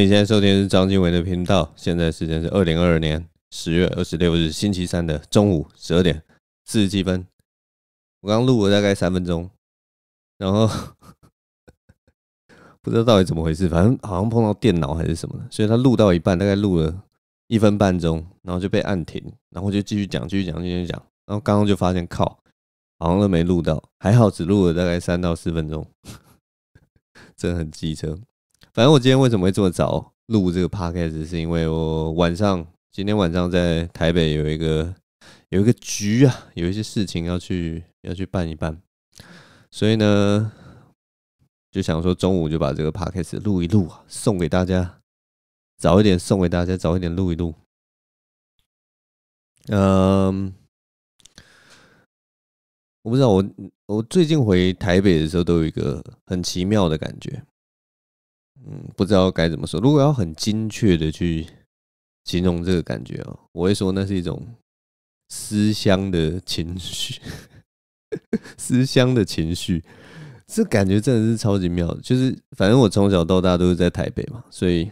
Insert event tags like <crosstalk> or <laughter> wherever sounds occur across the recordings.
你现在收听是张经纬的频道，现在时间是二零二二年十月二十六日星期三的中午十二点四十七分。我刚刚录了大概三分钟，然后 <laughs> 不知道到底怎么回事，反正好像碰到电脑还是什么的，所以他录到一半，大概录了一分半钟，然后就被按停，然后就继续讲，继续讲，继续讲，然后刚刚就发现靠，好像都没录到，还好只录了大概三到四分钟，<laughs> 真的很机车。反正我今天为什么会这么早录这个 podcast，是因为我晚上今天晚上在台北有一个有一个局啊，有一些事情要去要去办一办，所以呢，就想说中午就把这个 podcast 录一录啊，送给大家早一点送给大家早一点录一录。嗯，我不知道我我最近回台北的时候都有一个很奇妙的感觉。嗯，不知道该怎么说。如果要很精确的去形容这个感觉哦，我会说那是一种思乡的情绪。<laughs> 思乡的情绪，这感觉真的是超级妙。就是反正我从小到大都是在台北嘛，所以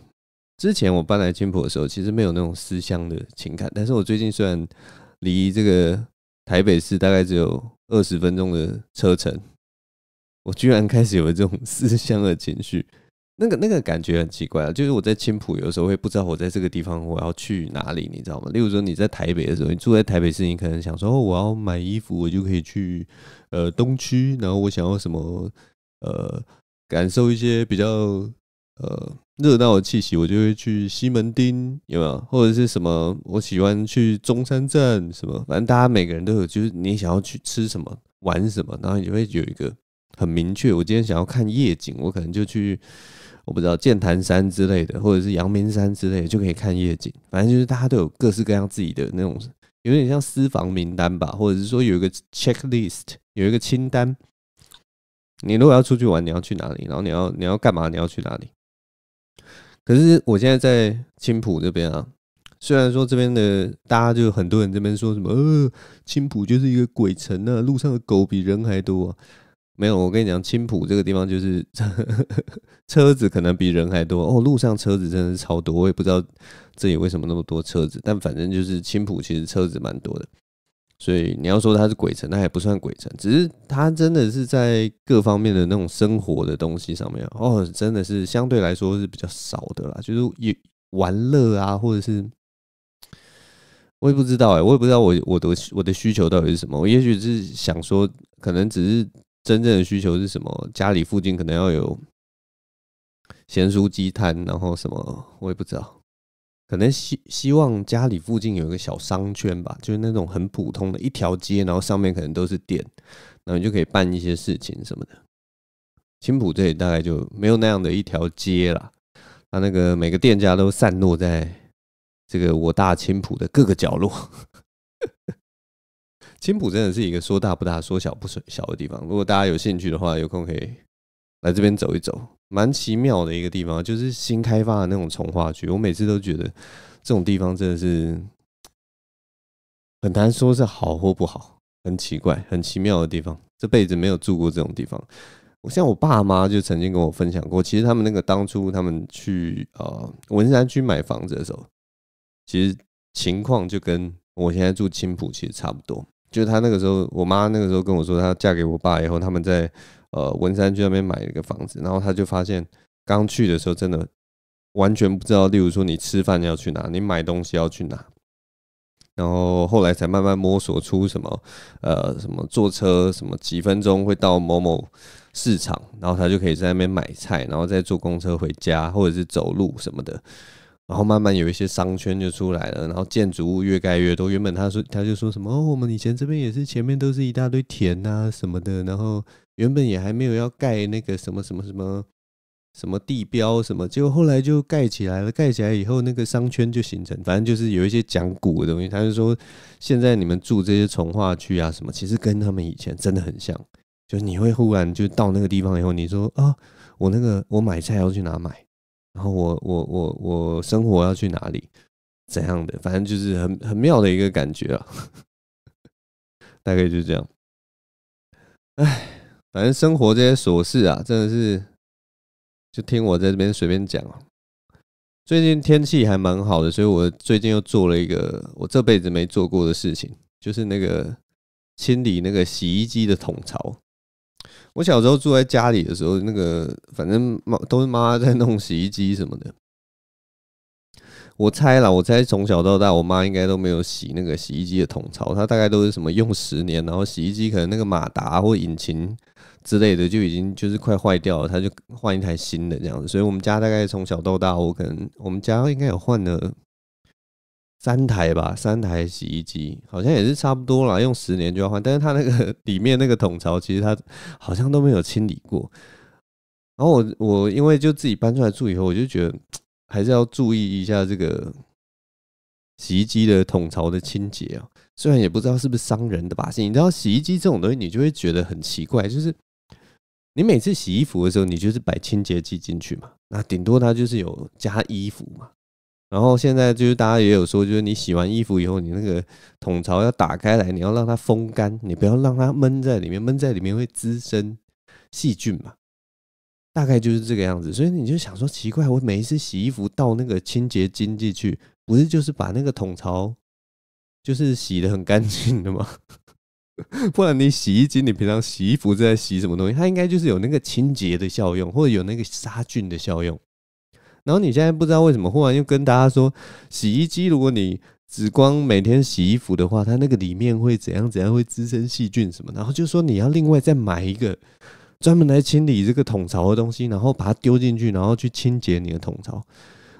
之前我搬来青浦的时候，其实没有那种思乡的情感。但是我最近虽然离这个台北市大概只有二十分钟的车程，我居然开始有这种思乡的情绪。那个那个感觉很奇怪啊，就是我在青浦有时候会不知道我在这个地方我要去哪里，你知道吗？例如说你在台北的时候，你住在台北市，你可能想说，哦，我要买衣服，我就可以去呃东区，然后我想要什么呃感受一些比较呃热闹的气息，我就会去西门町，有没有？或者是什么？我喜欢去中山站，什么？反正大家每个人都有，就是你想要去吃什么、玩什么，然后你会有一个很明确。我今天想要看夜景，我可能就去。我不知道剑潭山之类的，或者是阳明山之类，的，就可以看夜景。反正就是大家都有各式各样自己的那种，有点像私房名单吧，或者是说有一个 checklist，有一个清单。你如果要出去玩，你要去哪里？然后你要你要干嘛？你要去哪里？可是我现在在青浦这边啊，虽然说这边的大家就很多人这边说什么，呃，青浦就是一个鬼城，啊，路上的狗比人还多。没有，我跟你讲，青浦这个地方就是 <laughs> 车子可能比人还多哦。路上车子真的是超多，我也不知道这里为什么那么多车子，但反正就是青浦其实车子蛮多的。所以你要说它是鬼城，那也不算鬼城，只是它真的是在各方面的那种生活的东西上面哦，真的是相对来说是比较少的啦。就是也玩乐啊，或者是我也不知道哎，我也不知道我我的我的需求到底是什么。我也许是想说，可能只是。真正的需求是什么？家里附近可能要有咸酥鸡摊，然后什么我也不知道，可能希希望家里附近有一个小商圈吧，就是那种很普通的一条街，然后上面可能都是店，然后你就可以办一些事情什么的。青浦这里大概就没有那样的一条街了，它那个每个店家都散落在这个我大青浦的各个角落。青浦真的是一个说大不大、说小不小小的地方。如果大家有兴趣的话，有空可以来这边走一走，蛮奇妙的一个地方，就是新开发的那种从化区。我每次都觉得这种地方真的是很难说是好或不好，很奇怪、很奇妙的地方。这辈子没有住过这种地方。我像我爸妈就曾经跟我分享过，其实他们那个当初他们去呃文山区买房子的时候，其实情况就跟我现在住青浦其实差不多。就他那个时候，我妈那个时候跟我说，她嫁给我爸以后，他们在呃文山区那边买了一个房子，然后他就发现刚去的时候真的完全不知道，例如说你吃饭要去哪，你买东西要去哪，然后后来才慢慢摸索出什么呃什么坐车什么几分钟会到某某市场，然后他就可以在那边买菜，然后再坐公车回家或者是走路什么的。然后慢慢有一些商圈就出来了，然后建筑物越盖越多。原本他说他就说什么哦，我们以前这边也是前面都是一大堆田啊什么的，然后原本也还没有要盖那个什么什么什么什么地标什么，结果后来就盖起来了。盖起来以后，那个商圈就形成。反正就是有一些讲古的东西，他就说现在你们住这些从化区啊什么，其实跟他们以前真的很像。就你会忽然就到那个地方以后，你说啊，我那个我买菜要去哪买？然后我我我我生活要去哪里怎样的，反正就是很很妙的一个感觉啊，<laughs> 大概就这样。唉，反正生活这些琐事啊，真的是就听我在这边随便讲最近天气还蛮好的，所以我最近又做了一个我这辈子没做过的事情，就是那个清理那个洗衣机的桶槽。我小时候住在家里的时候，那个反正妈都是妈妈在弄洗衣机什么的。我猜了，我猜从小到大，我妈应该都没有洗那个洗衣机的桶槽。它大概都是什么用十年，然后洗衣机可能那个马达或引擎之类的就已经就是快坏掉了，它就换一台新的这样子。所以我们家大概从小到大，我可能我们家应该有换了。三台吧，三台洗衣机好像也是差不多啦，用十年就要换。但是它那个里面那个桶槽，其实它好像都没有清理过。然后我我因为就自己搬出来住以后，我就觉得还是要注意一下这个洗衣机的桶槽的清洁啊。虽然也不知道是不是伤人的把戏，你知道洗衣机这种东西，你就会觉得很奇怪，就是你每次洗衣服的时候，你就是摆清洁剂进去嘛，那顶多它就是有加衣服嘛。然后现在就是大家也有说，就是你洗完衣服以后，你那个桶槽要打开来，你要让它风干，你不要让它闷在里面，闷在里面会滋生细菌嘛。大概就是这个样子，所以你就想说，奇怪，我每一次洗衣服倒那个清洁精进去，不是就是把那个桶槽就是洗的很干净的吗？<laughs> 不然你洗衣机，你平常洗衣服是在洗什么东西？它应该就是有那个清洁的效用，或者有那个杀菌的效用。然后你现在不知道为什么，忽然又跟大家说，洗衣机如果你只光每天洗衣服的话，它那个里面会怎样怎样会滋生细菌什么？然后就说你要另外再买一个 <laughs> 专门来清理这个桶槽的东西，然后把它丢进去，然后去清洁你的桶槽。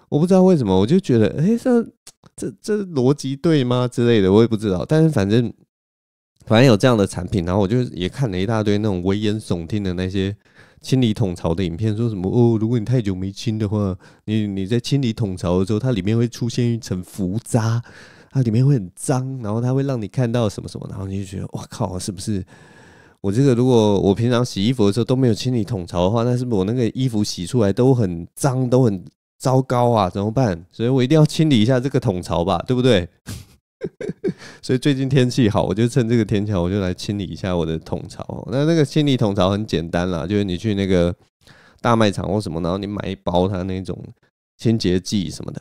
我不知道为什么，我就觉得，哎，这这这逻辑对吗之类的，我也不知道。但是反正反正有这样的产品，然后我就也看了一大堆那种危言耸听的那些。清理桶槽的影片说什么哦？如果你太久没清的话，你你在清理桶槽的时候，它里面会出现一层浮渣它里面会很脏，然后它会让你看到什么什么，然后你就觉得我靠，是不是我这个如果我平常洗衣服的时候都没有清理桶槽的话，那是不是我那个衣服洗出来都很脏、都很糟糕啊？怎么办？所以我一定要清理一下这个桶槽吧，对不对？所以最近天气好，我就趁这个天气，我就来清理一下我的桶槽。那那个清理桶槽很简单啦，就是你去那个大卖场或什么，然后你买一包它那种清洁剂什么的，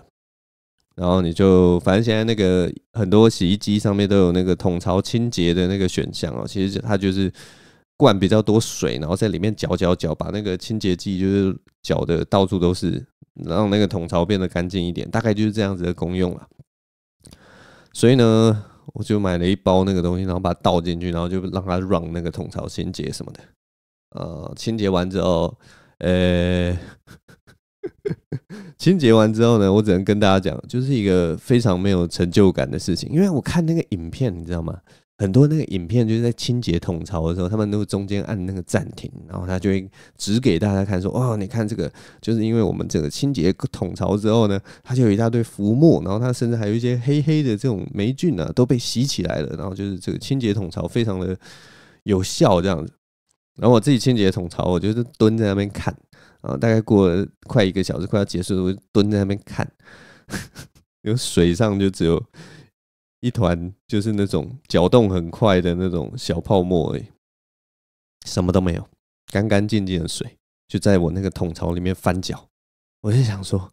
然后你就反正现在那个很多洗衣机上面都有那个桶槽清洁的那个选项哦。其实它就是灌比较多水，然后在里面搅搅搅，把那个清洁剂就是搅的到处都是，让那个桶槽变得干净一点，大概就是这样子的功用啦。所以呢。我就买了一包那个东西，然后把它倒进去，然后就让它让那个桶槽清洁什么的。呃，清洁完之后，呃，<laughs> 清洁完之后呢，我只能跟大家讲，就是一个非常没有成就感的事情，因为我看那个影片，你知道吗？很多那个影片就是在清洁统槽的时候，他们都中间按那个暂停，然后他就会指给大家看说：“哦，你看这个，就是因为我们这个清洁统槽之后呢，它就有一大堆浮沫，然后它甚至还有一些黑黑的这种霉菌呢，都被洗起来了。然后就是这个清洁统槽非常的有效，这样子。然后我自己清洁统槽，我就是蹲在那边看啊，大概过了快一个小时，快要结束，我就蹲在那边看，<laughs> 有水上就只有。”一团就是那种搅动很快的那种小泡沫，已，什么都没有，干干净净的水就在我那个桶槽里面翻搅。我就想说，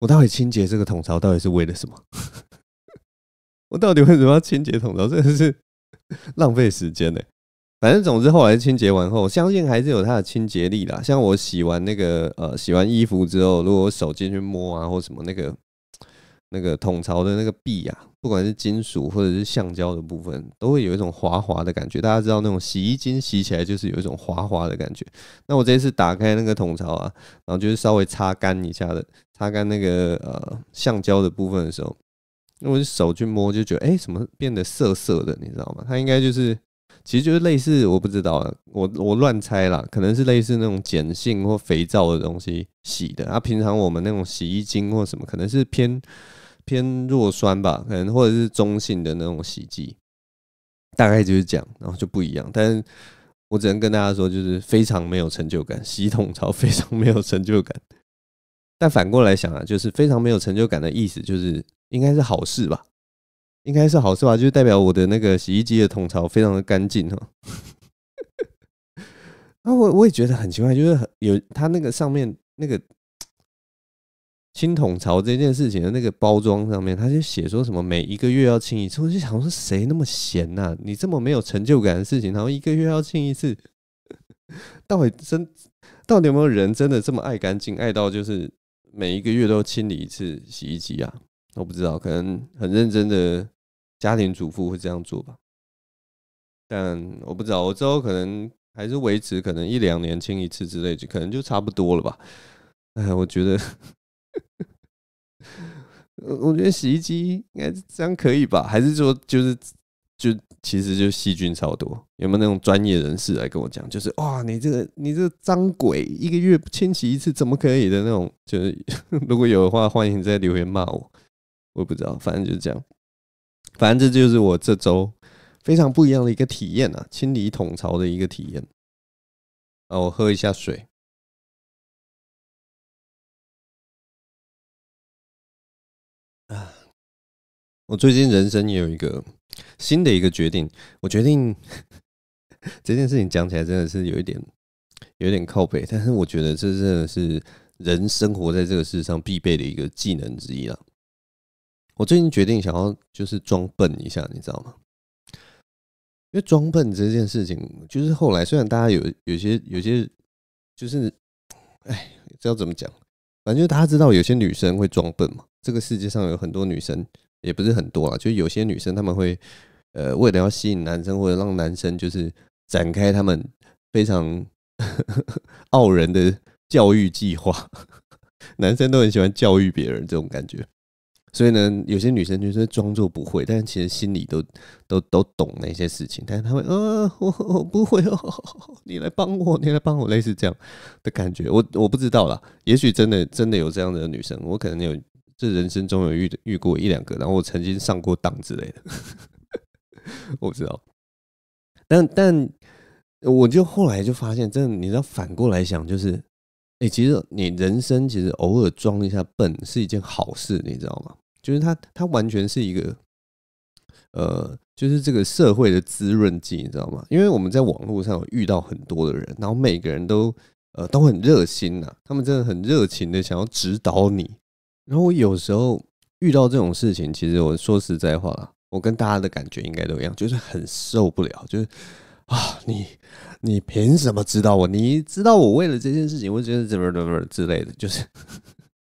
我到底清洁这个桶槽到底是为了什么？<laughs> 我到底为什么要清洁桶槽？真的是浪费时间呢。反正总之后来清洁完后，相信还是有它的清洁力的。像我洗完那个呃洗完衣服之后，如果我手进去摸啊或什么那个那个桶槽的那个壁啊，不管是金属或者是橡胶的部分，都会有一种滑滑的感觉。大家知道那种洗衣精洗起来就是有一种滑滑的感觉。那我这次打开那个桶槽啊，然后就是稍微擦干一下的，擦干那个呃橡胶的部分的时候，因为手去摸就觉得，哎，什么变得涩涩的，你知道吗？它应该就是，其实就是类似，我不知道，我我乱猜啦，可能是类似那种碱性或肥皂的东西洗的。啊，平常我们那种洗衣精或什么，可能是偏。偏弱酸吧，可能或者是中性的那种洗衣机，大概就是这样，然后就不一样。但是我只能跟大家说，就是非常没有成就感，<laughs> 洗桶槽非常没有成就感。但反过来想啊，就是非常没有成就感的意思，就是应该是好事吧？应该是好事吧？就是代表我的那个洗衣机的桶槽非常的干净哦。<laughs> 啊，我我也觉得很奇怪，就是很有它那个上面那个。清桶槽这件事情的那个包装上面，他就写说什么每一个月要清一次，我就想说，谁那么闲呐？你这么没有成就感的事情，然后一个月要清一次，到底真到底有没有人真的这么爱干净，爱到就是每一个月都清理一次洗衣机啊？我不知道，可能很认真的家庭主妇会这样做吧。但我不知道，我之后可能还是维持可能一两年清一次之类，就可能就差不多了吧。哎，我觉得。我觉得洗衣机应该这样可以吧？还是说就是就其实就细菌超多？有没有那种专业人士来跟我讲？就是哇，你这个你这脏鬼，一个月不清洗一次怎么可以的那种？就是 <laughs> 如果有的话，欢迎在留言骂我。我也不知道，反正就是这样。反正这就是我这周非常不一样的一个体验啊，清理桶槽的一个体验。啊，我喝一下水。我最近人生也有一个新的一个决定，我决定 <laughs> 这件事情讲起来真的是有一点有点靠背，但是我觉得这真的是人生活在这个世上必备的一个技能之一了。我最近决定想要就是装笨一下，你知道吗？因为装笨这件事情，就是后来虽然大家有有些有些就是，哎，知道怎么讲，反正就大家知道有些女生会装笨嘛，这个世界上有很多女生。也不是很多啊，就有些女生他们会，呃，为了要吸引男生或者让男生，就是展开他们非常 <laughs> 傲人的教育计划。<laughs> 男生都很喜欢教育别人这种感觉，所以呢，有些女生就是装作不会，但其实心里都都都懂那些事情，但是他会，呃，<laughs> 我我不会哦，你来帮我，你来帮我，类似这样的感觉。我我不知道啦，也许真的真的有这样的女生，我可能有。这人生中有遇遇过一两个，然后我曾经上过当之类的，<laughs> 我不知道。但但我就后来就发现，真的，你知道反过来想，就是，哎，其实你人生其实偶尔装一下笨是一件好事，你知道吗？就是他他完全是一个，呃，就是这个社会的滋润剂，你知道吗？因为我们在网络上有遇到很多的人，然后每个人都呃都很热心呐，他们真的很热情的想要指导你。然后我有时候遇到这种事情，其实我说实在话，我跟大家的感觉应该都一样，就是很受不了，就是啊，你你凭什么知道我？你知道我为了这件事情，我就是怎么怎么之类的，就是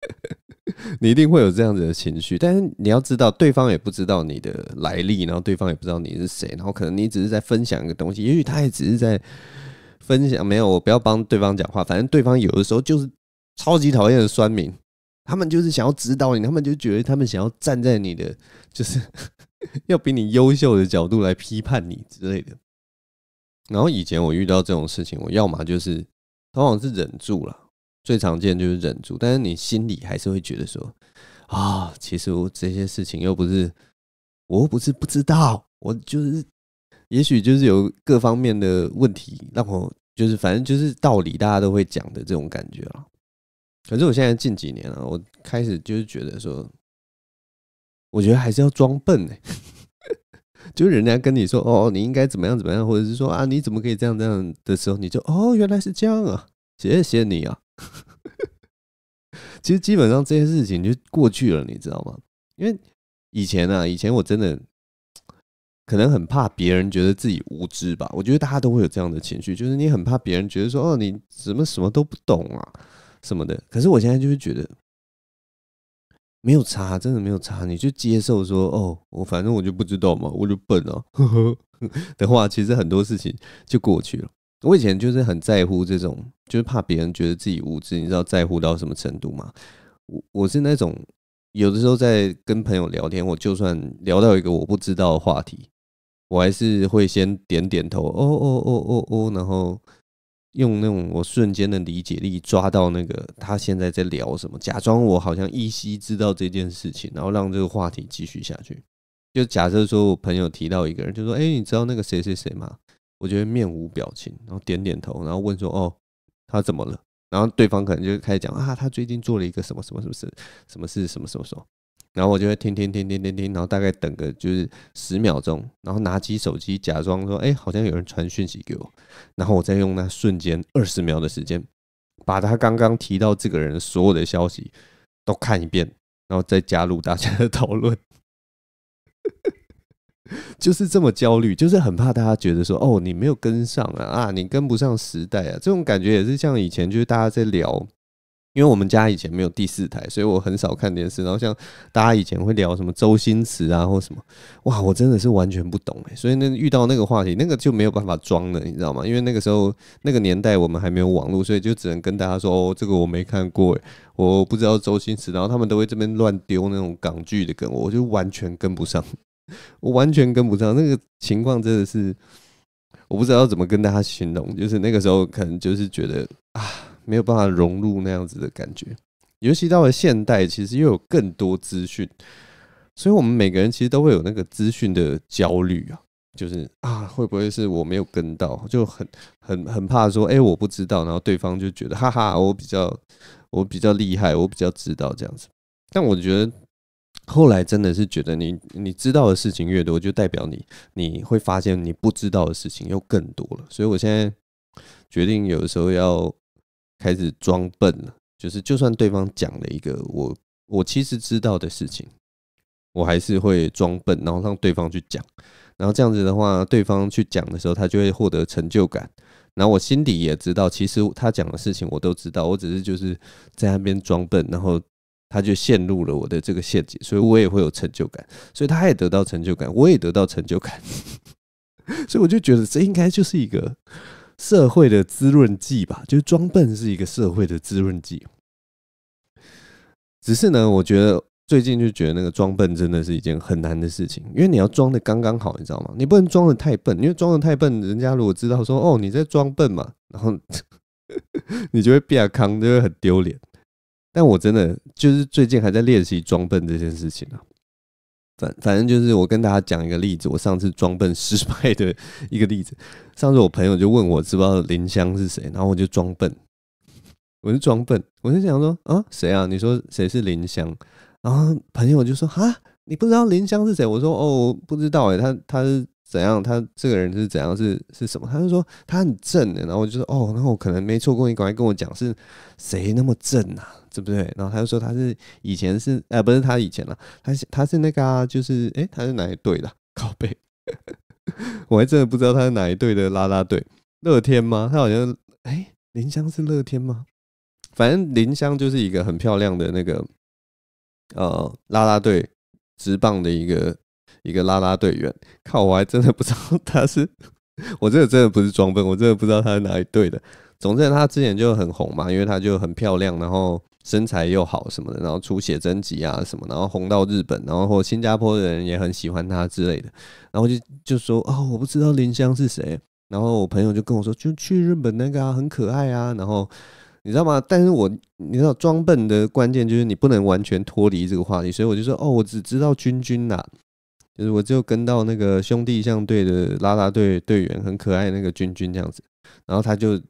<laughs> 你一定会有这样子的情绪。但是你要知道，对方也不知道你的来历，然后对方也不知道你是谁，然后可能你只是在分享一个东西，也许他也只是在分享。没有，我不要帮对方讲话，反正对方有的时候就是超级讨厌的酸民。他们就是想要指导你，他们就觉得他们想要站在你的，就是 <laughs> 要比你优秀的角度来批判你之类的。然后以前我遇到这种事情，我要么就是，往往是忍住了，最常见就是忍住。但是你心里还是会觉得说，啊，其实这些事情又不是，我又不是不知道，我就是，也许就是有各方面的问题让我，就是反正就是道理大家都会讲的这种感觉了。可是我现在近几年了，我开始就是觉得说，我觉得还是要装笨嘞。<laughs> 就是人家跟你说，哦哦，你应该怎么样怎么样，或者是说啊，你怎么可以这样这样的时候，你就哦，原来是这样啊，谢谢你啊。<laughs> 其实基本上这些事情就过去了，你知道吗？因为以前呢，以前我真的可能很怕别人觉得自己无知吧。我觉得大家都会有这样的情绪，就是你很怕别人觉得说，哦，你什么什么都不懂啊。什么的？可是我现在就是觉得没有差，真的没有差。你就接受说，哦，我反正我就不知道嘛，我就笨啊。<laughs> 的话，其实很多事情就过去了。我以前就是很在乎这种，就是怕别人觉得自己无知，你知道在乎到什么程度吗？我我是那种有的时候在跟朋友聊天，我就算聊到一个我不知道的话题，我还是会先点点头，哦哦哦哦哦，然后。用那种我瞬间的理解力抓到那个他现在在聊什么，假装我好像依稀知道这件事情，然后让这个话题继续下去。就假设说我朋友提到一个人，就说：“哎，你知道那个谁谁谁吗？”我觉得面无表情，然后点点头，然后问说：“哦，他怎么了？”然后对方可能就开始讲：“啊，他最近做了一个什么什么什么事，什么事什么什么什么。”然后我就会听听听听听听，然后大概等个就是十秒钟，然后拿起手机假装说：“哎，好像有人传讯息给我。”然后我再用那瞬间二十秒的时间，把他刚刚提到这个人所有的消息都看一遍，然后再加入大家的讨论。<laughs> 就是这么焦虑，就是很怕大家觉得说：“哦，你没有跟上啊，啊，你跟不上时代啊。”这种感觉也是像以前，就是大家在聊。因为我们家以前没有第四台，所以我很少看电视。然后像大家以前会聊什么周星驰啊，或什么，哇，我真的是完全不懂诶。所以那遇到那个话题，那个就没有办法装了，你知道吗？因为那个时候那个年代我们还没有网络，所以就只能跟大家说，哦，这个我没看过，我不知道周星驰。然后他们都会这边乱丢那种港剧的梗，我就完全跟不上，<laughs> 我完全跟不上。那个情况真的是，我不知道怎么跟大家形容。就是那个时候，可能就是觉得啊。没有办法融入那样子的感觉，尤其到了现代，其实又有更多资讯，所以我们每个人其实都会有那个资讯的焦虑啊，就是啊，会不会是我没有跟到，就很很很怕说，哎，我不知道，然后对方就觉得哈哈，我比较我比较厉害，我比较知道这样子。但我觉得后来真的是觉得，你你知道的事情越多，就代表你你会发现你不知道的事情又更多了。所以我现在决定，有的时候要。开始装笨了，就是就算对方讲了一个我我其实知道的事情，我还是会装笨，然后让对方去讲，然后这样子的话，对方去讲的时候，他就会获得成就感，然后我心底也知道，其实他讲的事情我都知道，我只是就是在那边装笨，然后他就陷入了我的这个陷阱，所以我也会有成就感，所以他也得到成就感，我也得到成就感，<laughs> 所以我就觉得这应该就是一个。社会的滋润剂吧，就是装笨是一个社会的滋润剂。只是呢，我觉得最近就觉得那个装笨真的是一件很难的事情，因为你要装的刚刚好，你知道吗？你不能装的太笨，因为装的太笨，人家如果知道说哦你在装笨嘛，然后 <laughs> 你就会变阿康，就会很丢脸。但我真的就是最近还在练习装笨这件事情啊。反反正就是，我跟大家讲一个例子，我上次装笨失败的一个例子。上次我朋友就问我，知不知道林湘是谁，然后我就装笨，我是装笨，我就想说啊，谁啊？你说谁是林湘？然后朋友就说啊，你不知道林湘是谁？我说哦，不知道哎。他他是怎样？他这个人是怎样？是是什么？他就说他很正的。然后我就说哦，那我可能没错过，你赶快跟我讲是谁那么正啊？对不对？然后他就说他是以前是呃不是他以前了，他是他是那个就是哎他是哪一队的？靠背，<laughs> 我还真的不知道他是哪一队的拉拉队，乐天吗？他好像哎林香是乐天吗？反正林香就是一个很漂亮的那个呃拉拉队直棒的一个一个拉拉队员，靠我还真的不知道他是，我真的真的不是装笨，我真的不知道他是哪一队的。总之他之前就很红嘛，因为他就很漂亮，然后。身材又好什么的，然后出写真集啊什么，然后红到日本，然后或新加坡的人也很喜欢他之类的，然后就就说哦，我不知道林湘是谁。然后我朋友就跟我说，就去日本那个啊，很可爱啊。然后你知道吗？但是我你知道装笨的关键就是你不能完全脱离这个话题，所以我就说哦，我只知道君君呐，就是我就跟到那个兄弟象队的拉拉队队员很可爱那个君君这样子，然后他就。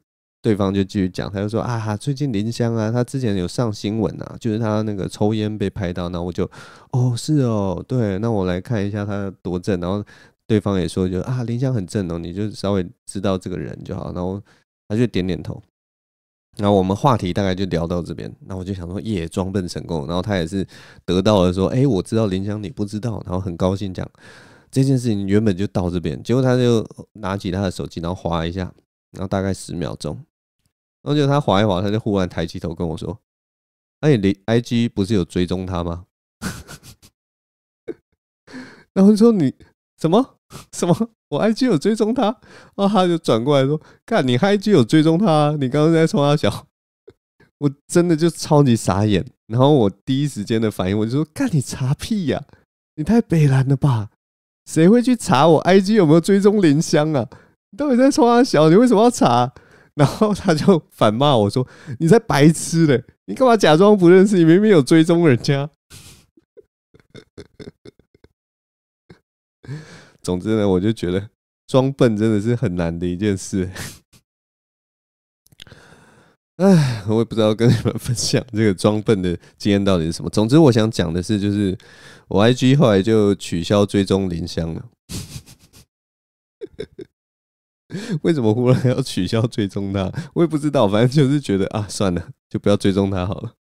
对方就继续讲，他就说啊，最近林湘啊，他之前有上新闻啊，就是他那个抽烟被拍到。那我就，哦，是哦，对，那我来看一下他多正。然后对方也说，就啊，林湘很正哦，你就稍微知道这个人就好。然后他就点点头。然后我们话题大概就聊到这边。那我就想说，也装笨成功。然后他也是得到了说，哎，我知道林湘你不知道，然后很高兴讲这件事情原本就到这边，结果他就拿起他的手机，然后划一下，然后大概十秒钟。然后就他滑一滑，他就忽然抬起头跟我说：“那你 I G 不是有追踪他吗？” <laughs> 然后说：“你什么什么？我 I G 有追踪他？”啊，他就转过来说：“看，你 I G 有追踪他，你刚刚在冲他小。<laughs> ”我真的就超级傻眼。然后我第一时间的反应，我就说：“干你查屁呀！你太北蓝了吧？谁会去查我 I G 有没有追踪林香啊？你到底在冲他小？你为什么要查？”然后他就反骂我说：“你在白痴嘞！你干嘛假装不认识？你明明有追踪人家。<laughs> ”总之呢，我就觉得装笨真的是很难的一件事。哎，<laughs> 我也不知道跟你们分享这个装笨的经验到底是什么。总之，我想讲的是，就是我 IG 后来就取消追踪林香了。为什么忽然要取消追踪他？我也不知道，反正就是觉得啊，算了，就不要追踪他好了。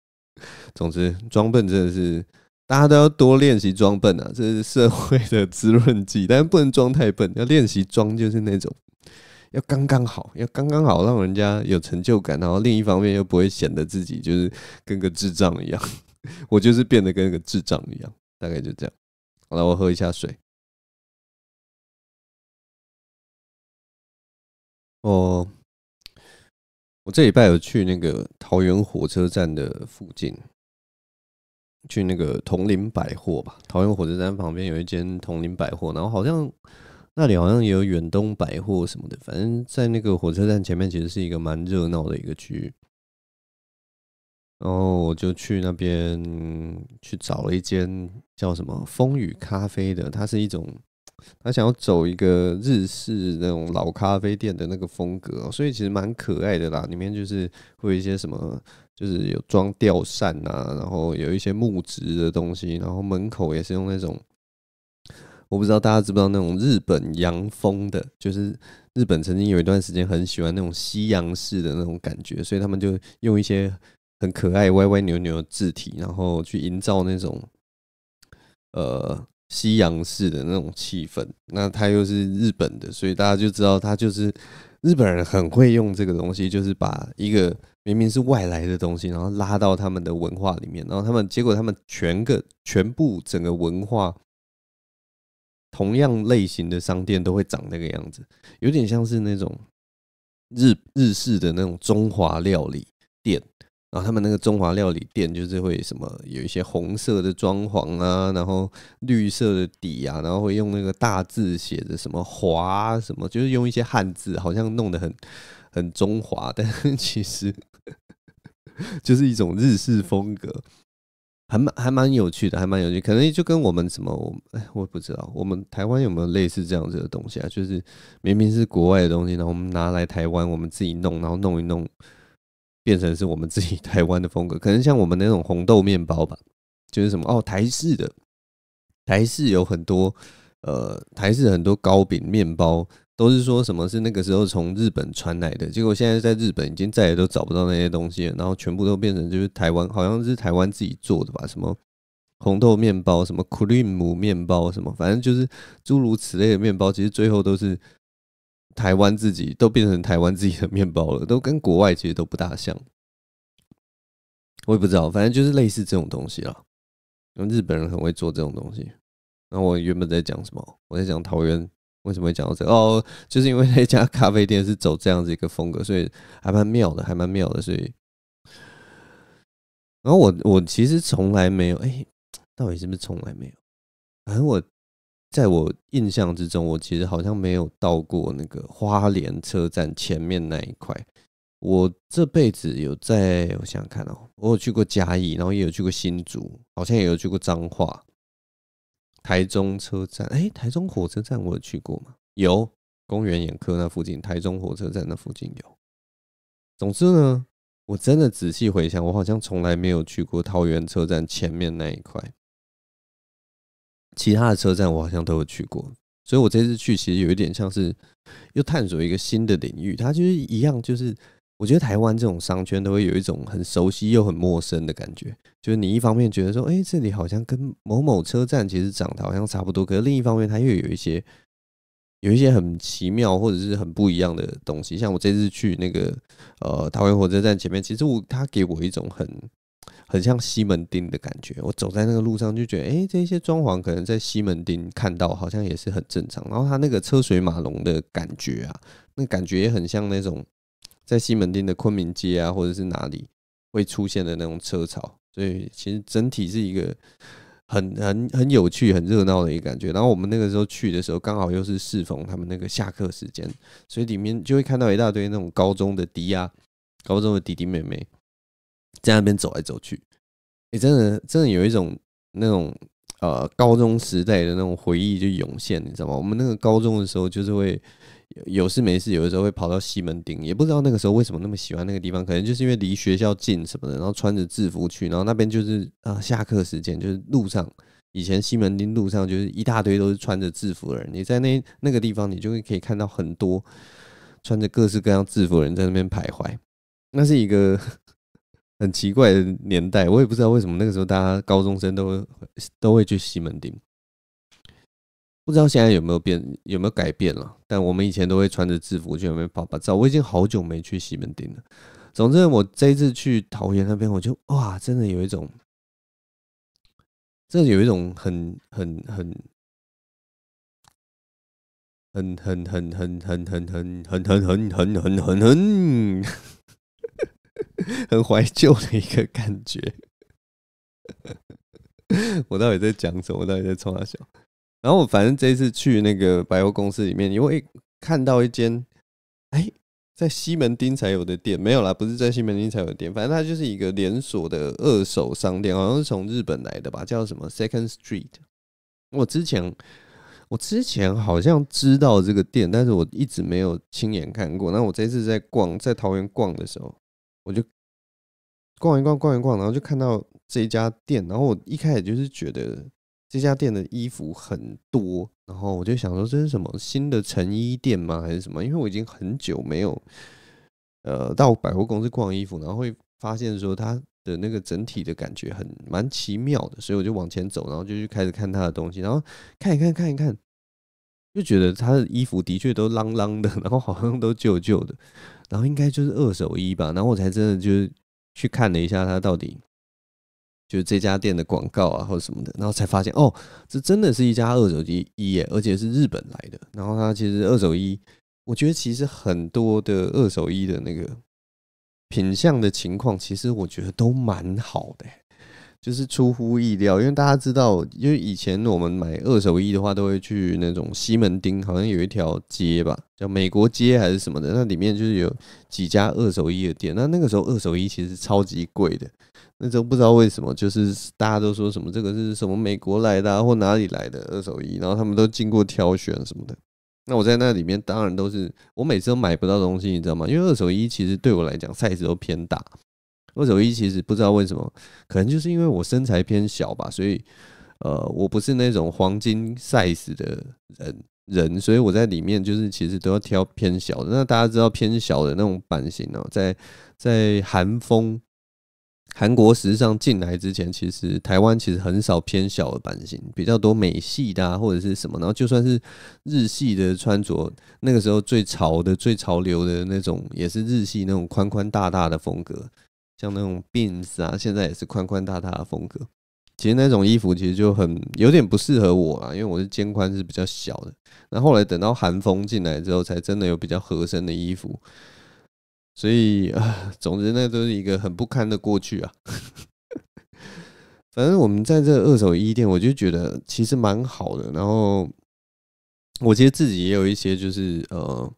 总之，装笨真的是大家都要多练习装笨啊，这是社会的滋润剂。但是不能装太笨，要练习装就是那种要刚刚好，要刚刚好，让人家有成就感。然后另一方面又不会显得自己就是跟个智障一样。<laughs> 我就是变得跟个智障一样，大概就这样。好了，我喝一下水。哦，我这礼拜有去那个桃园火车站的附近，去那个铜陵百货吧。桃园火车站旁边有一间铜陵百货，然后好像那里好像也有远东百货什么的。反正在那个火车站前面，其实是一个蛮热闹的一个区域。然后我就去那边去找了一间叫什么风雨咖啡的，它是一种。他想要走一个日式那种老咖啡店的那个风格，所以其实蛮可爱的啦。里面就是会有一些什么，就是有装吊扇啊，然后有一些木质的东西，然后门口也是用那种，我不知道大家知不知道那种日本洋风的，就是日本曾经有一段时间很喜欢那种西洋式的那种感觉，所以他们就用一些很可爱歪歪扭扭的字体，然后去营造那种，呃。西洋式的那种气氛，那它又是日本的，所以大家就知道，它就是日本人很会用这个东西，就是把一个明明是外来的东西，然后拉到他们的文化里面，然后他们结果他们全个全部整个文化，同样类型的商店都会长那个样子，有点像是那种日日式的那种中华料理。然后他们那个中华料理店就是会什么有一些红色的装潢啊，然后绿色的底啊，然后会用那个大字写着什么“华”什么，就是用一些汉字，好像弄得很很中华，但是其实 <laughs> 就是一种日式风格，还蛮还蛮有趣的，还蛮有趣。可能就跟我们什么，哎，我不知道，我们台湾有没有类似这样子的东西啊？就是明明是国外的东西，然后我们拿来台湾，我们自己弄，然后弄一弄。变成是我们自己 <laughs> 台湾的风格，可能像我们那种红豆面包吧，就是什么哦台式的，台式有很多，呃台式很多糕饼面包都是说什么是那个时候从日本传来的，结果现在在日本已经再也都找不到那些东西了，然后全部都变成就是台湾好像是台湾自己做的吧，什么红豆面包，什么 cream 面包，什么反正就是诸如此类的面包，其实最后都是。台湾自己都变成台湾自己的面包了，都跟国外其实都不大像。我也不知道，反正就是类似这种东西啦。因为日本人很会做这种东西。然后我原本在讲什么？我在讲桃园为什么会讲到这？哦，就是因为那家咖啡店是走这样子一个风格，所以还蛮妙的，还蛮妙的。所以，然后我我其实从来没有，哎，到底是不是从来没有？反正我。在我印象之中，我其实好像没有到过那个花莲车站前面那一块。我这辈子有在我想想看哦，我有去过嘉义，然后也有去过新竹，好像也有去过彰化。台中车站，哎，台中火车站我有去过吗？有，公园眼科那附近，台中火车站那附近有。总之呢，我真的仔细回想，我好像从来没有去过桃园车站前面那一块。其他的车站我好像都有去过，所以我这次去其实有一点像是又探索一个新的领域。它就是一样，就是我觉得台湾这种商圈都会有一种很熟悉又很陌生的感觉。就是你一方面觉得说，哎，这里好像跟某某车站其实长得好像差不多，可是另一方面它又有一些有一些很奇妙或者是很不一样的东西。像我这次去那个呃台湾火车站前面，其实我它给我一种很。很像西门町的感觉，我走在那个路上就觉得，哎，这些装潢可能在西门町看到，好像也是很正常。然后他那个车水马龙的感觉啊，那感觉也很像那种在西门町的昆明街啊，或者是哪里会出现的那种车潮。所以其实整体是一个很很 <laughs> 很有趣、很热闹的一个感觉。然后我们那个时候去的时候，刚好又是适逢他们那个下课时间，所以里面就会看到一大堆那种高中的迪啊、高中的弟弟妹妹。在那边走来走去，你真的，真的有一种那种呃高中时代的那种回忆就涌现，你知道吗？我们那个高中的时候，就是会有事没事，有的时候会跑到西门町，也不知道那个时候为什么那么喜欢那个地方，可能就是因为离学校近什么的。然后穿着制服去，然后那边就是啊，下课时间就是路上，以前西门町路上就是一大堆都是穿着制服的人。你在那那个地方，你就会可以看到很多穿着各式各样制服的人在那边徘徊。那是一个。很奇怪的年代，我也不知道为什么那个时候大家高中生都都会去西门町，不知道现在有没有变有没有改变了。但我们以前都会穿着制服去那边爸爸照。我已经好久没去西门町了。总之，我这一次去桃园那边，我就哇，真的有一种，真的有一种很很很，很很很很很很很很很很很很。很怀旧的一个感觉，<laughs> 我到底在讲什么？我到底在冲他笑？然后我反正这次去那个百货公司里面，因为看到一间，哎，在西门町才有的店没有啦，不是在西门町才有的店，反正它就是一个连锁的二手商店，好像是从日本来的吧，叫什么 Second Street。我之前我之前好像知道这个店，但是我一直没有亲眼看过。那我这次在逛在桃园逛的时候，我就。逛一逛，逛一逛，然后就看到这一家店，然后我一开始就是觉得这家店的衣服很多，然后我就想说这是什么新的成衣店吗，还是什么？因为我已经很久没有呃到百货公司逛衣服，然后会发现说它的那个整体的感觉很蛮奇妙的，所以我就往前走，然后就去开始看它的东西，然后看一看，看一看，就觉得他的衣服的确都啷啷的，然后好像都旧旧的，然后应该就是二手衣吧，然后我才真的就是。去看了一下，他到底就是这家店的广告啊，或者什么的，然后才发现哦，这真的是一家二手机，而且是日本来的。然后他其实二手一，我觉得其实很多的二手一的那个品相的情况，其实我觉得都蛮好的。就是出乎意料，因为大家知道，因为以前我们买二手衣的话，都会去那种西门町，好像有一条街吧，叫美国街还是什么的，那里面就是有几家二手衣的店。那那个时候二手衣其实超级贵的，那时候不知道为什么，就是大家都说什么这个是什么美国来的，或哪里来的二手衣，然后他们都经过挑选什么的。那我在那里面当然都是我每次都买不到东西，你知道吗？因为二手衣其实对我来讲 size 都偏大。二手衣其实不知道为什么，可能就是因为我身材偏小吧，所以呃，我不是那种黄金 size 的人人，所以我在里面就是其实都要挑偏小的。那大家知道偏小的那种版型哦，在在韩风、韩国时尚进来之前，其实台湾其实很少偏小的版型，比较多美系的或者是什么。然后就算是日系的穿着，那个时候最潮的、最潮流的那种，也是日系那种宽宽大大的风格。像那种病衣啊，现在也是宽宽大大的风格。其实那种衣服其实就很有点不适合我啦，因为我的肩宽是比较小的。那后来等到寒风进来之后，才真的有比较合身的衣服。所以啊，总之那都是一个很不堪的过去啊。<laughs> 反正我们在这二手衣店，我就觉得其实蛮好的。然后，我其实自己也有一些就是呃。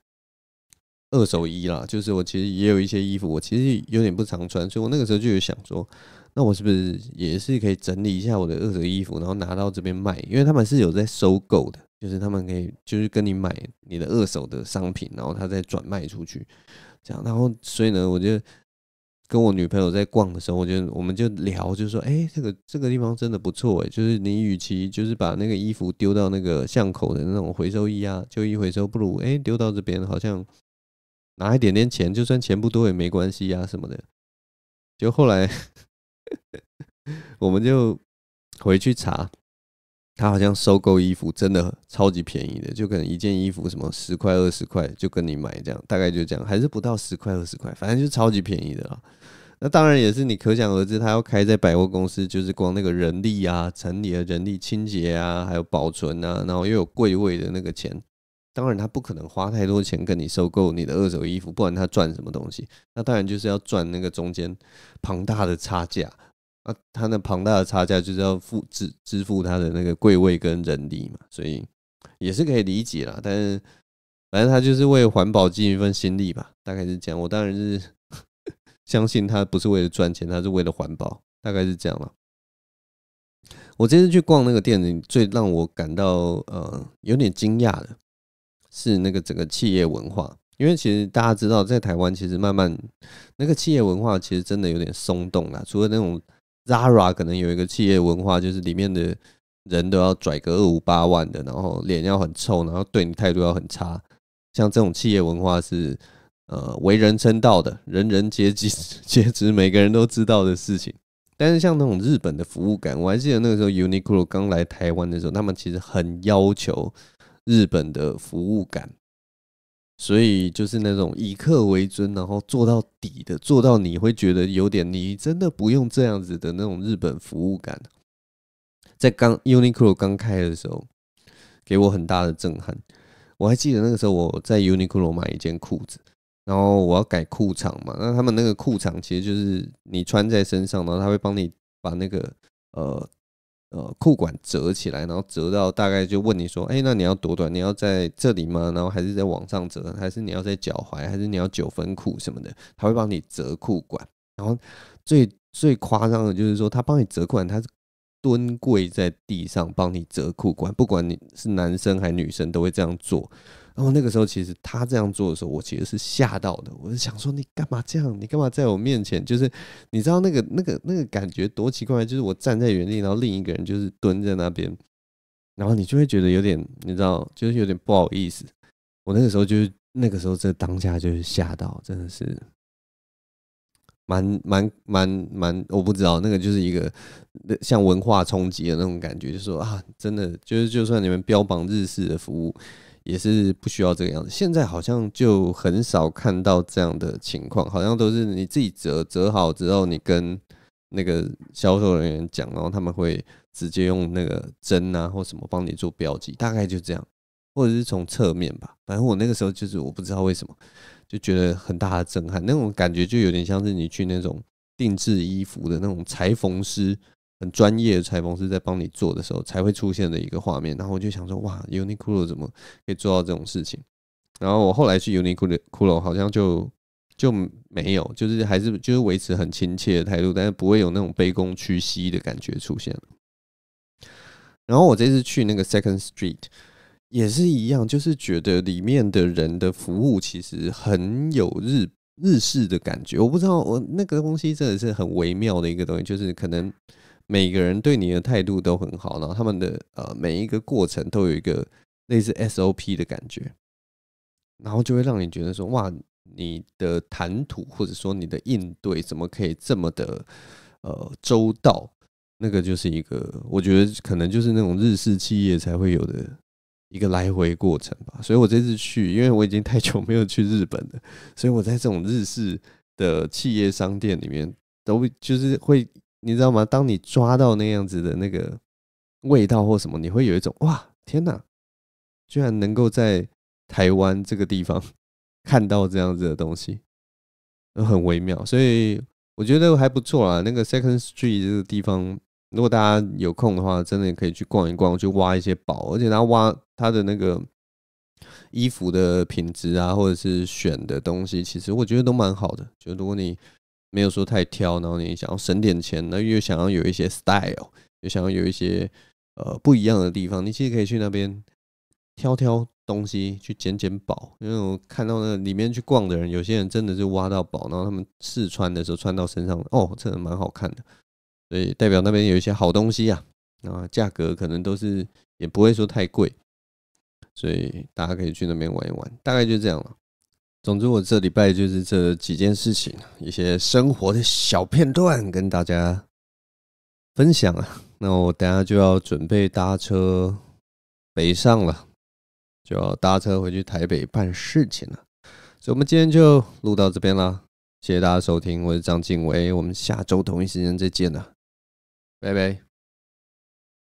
二手衣啦，就是我其实也有一些衣服，我其实有点不常穿，所以我那个时候就有想说，那我是不是也是可以整理一下我的二手衣服，然后拿到这边卖？因为他们是有在收购的，就是他们可以就是跟你买你的二手的商品，然后他再转卖出去。这样，然后所以呢，我就跟我女朋友在逛的时候，我觉得我们就聊，就说，哎，这个这个地方真的不错，哎，就是你与其就是把那个衣服丢到那个巷口的那种回收衣啊、旧衣回收，不如哎丢到这边，好像。拿一点点钱，就算钱不多也没关系呀，什么的。就后来 <laughs> 我们就回去查，他好像收购衣服真的超级便宜的，就可能一件衣服什么十块二十块就跟你买这样，大概就这样，还是不到十块二十块，反正就超级便宜的那当然也是你可想而知，他要开在百货公司，就是光那个人力啊，城里的人力清洁啊，还有保存啊，然后又有柜位的那个钱。当然，他不可能花太多钱跟你收购你的二手衣服，不然他赚什么东西？那当然就是要赚那个中间庞大的差价啊！他那庞大的差价就是要付支支付他的那个贵位跟人力嘛，所以也是可以理解啦。但是反正他就是为环保尽一份心力吧，大概是这样。我当然是 <laughs> 相信他不是为了赚钱，他是为了环保，大概是这样了。我这次去逛那个店，最让我感到呃有点惊讶的。是那个整个企业文化，因为其实大家知道，在台湾其实慢慢那个企业文化其实真的有点松动了。除了那种 Zara 可能有一个企业文化，就是里面的人都要拽个二五八万的，然后脸要很臭，然后对你态度要很差。像这种企业文化是呃为人称道的，人人皆知，<laughs> 皆知每个人都知道的事情。但是像那种日本的服务感，我还记得那个时候 Uniqlo 刚来台湾的时候，他们其实很要求。日本的服务感，所以就是那种以客为尊，然后做到底的，做到你会觉得有点，你真的不用这样子的那种日本服务感。在刚 Uniqlo 刚开的时候，给我很大的震撼。我还记得那个时候我在 Uniqlo 买一件裤子，然后我要改裤长嘛，那他们那个裤长其实就是你穿在身上，然后他会帮你把那个呃。呃，裤管折起来，然后折到大概就问你说，哎，那你要多短？你要在这里吗？然后还是在往上折？还是你要在脚踝？还是你要九分裤什么的？他会帮你折裤管。然后最最夸张的就是说，他帮你折裤管，他是蹲跪在地上帮你折裤管，不管你是男生还是女生，都会这样做。然后那个时候，其实他这样做的时候，我其实是吓到的。我是想说，你干嘛这样？你干嘛在我面前？就是你知道那个那个那个感觉多奇怪？就是我站在原地，然后另一个人就是蹲在那边，然后你就会觉得有点，你知道，就是有点不好意思。我那个时候就是那个时候，这当下就是吓到，真的是，蛮蛮蛮蛮，我不知道那个就是一个像文化冲击的那种感觉，就说啊，真的就是就算你们标榜日式的服务。也是不需要这个样子，现在好像就很少看到这样的情况，好像都是你自己折折好之后，你跟那个销售人员讲，然后他们会直接用那个针啊或什么帮你做标记，大概就这样，或者是从侧面吧。反正我那个时候就是我不知道为什么就觉得很大的震撼，那种感觉就有点像是你去那种定制衣服的那种裁缝师。很专业的裁缝师在帮你做的时候才会出现的一个画面，然后我就想说，哇，Uniqlo 怎么可以做到这种事情？然后我后来去 u n i q l o o 好像就就没有，就是还是就是维持很亲切的态度，但是不会有那种卑躬屈膝的感觉出现了。然后我这次去那个 Second Street 也是一样，就是觉得里面的人的服务其实很有日日式的感觉。我不知道，我那个东西真的是很微妙的一个东西，就是可能。每个人对你的态度都很好，然后他们的呃每一个过程都有一个类似 SOP 的感觉，然后就会让你觉得说哇，你的谈吐或者说你的应对怎么可以这么的呃周到？那个就是一个我觉得可能就是那种日式企业才会有的一个来回过程吧。所以我这次去，因为我已经太久没有去日本了，所以我在这种日式的企业商店里面都就是会。你知道吗？当你抓到那样子的那个味道或什么，你会有一种哇，天哪！居然能够在台湾这个地方 <laughs> 看到这样子的东西，很微妙。所以我觉得还不错啦。那个 Second Street 这个地方，如果大家有空的话，真的可以去逛一逛，去挖一些宝。而且他挖他的那个衣服的品质啊，或者是选的东西，其实我觉得都蛮好的。就如果你没有说太挑，然后你想要省点钱，那又想要有一些 style，又想要有一些呃不一样的地方，你其实可以去那边挑挑东西，去捡捡宝。因为我看到那里面去逛的人，有些人真的是挖到宝，然后他们试穿的时候穿到身上，哦，真的蛮好看的，所以代表那边有一些好东西啊，啊，价格可能都是也不会说太贵，所以大家可以去那边玩一玩，大概就这样了。总之，我这礼拜就是这几件事情，一些生活的小片段跟大家分享啊。那我等下就要准备搭车北上了，就要搭车回去台北办事情了。所以，我们今天就录到这边啦。谢谢大家收听，我是张静伟。我们下周同一时间再见了，拜拜。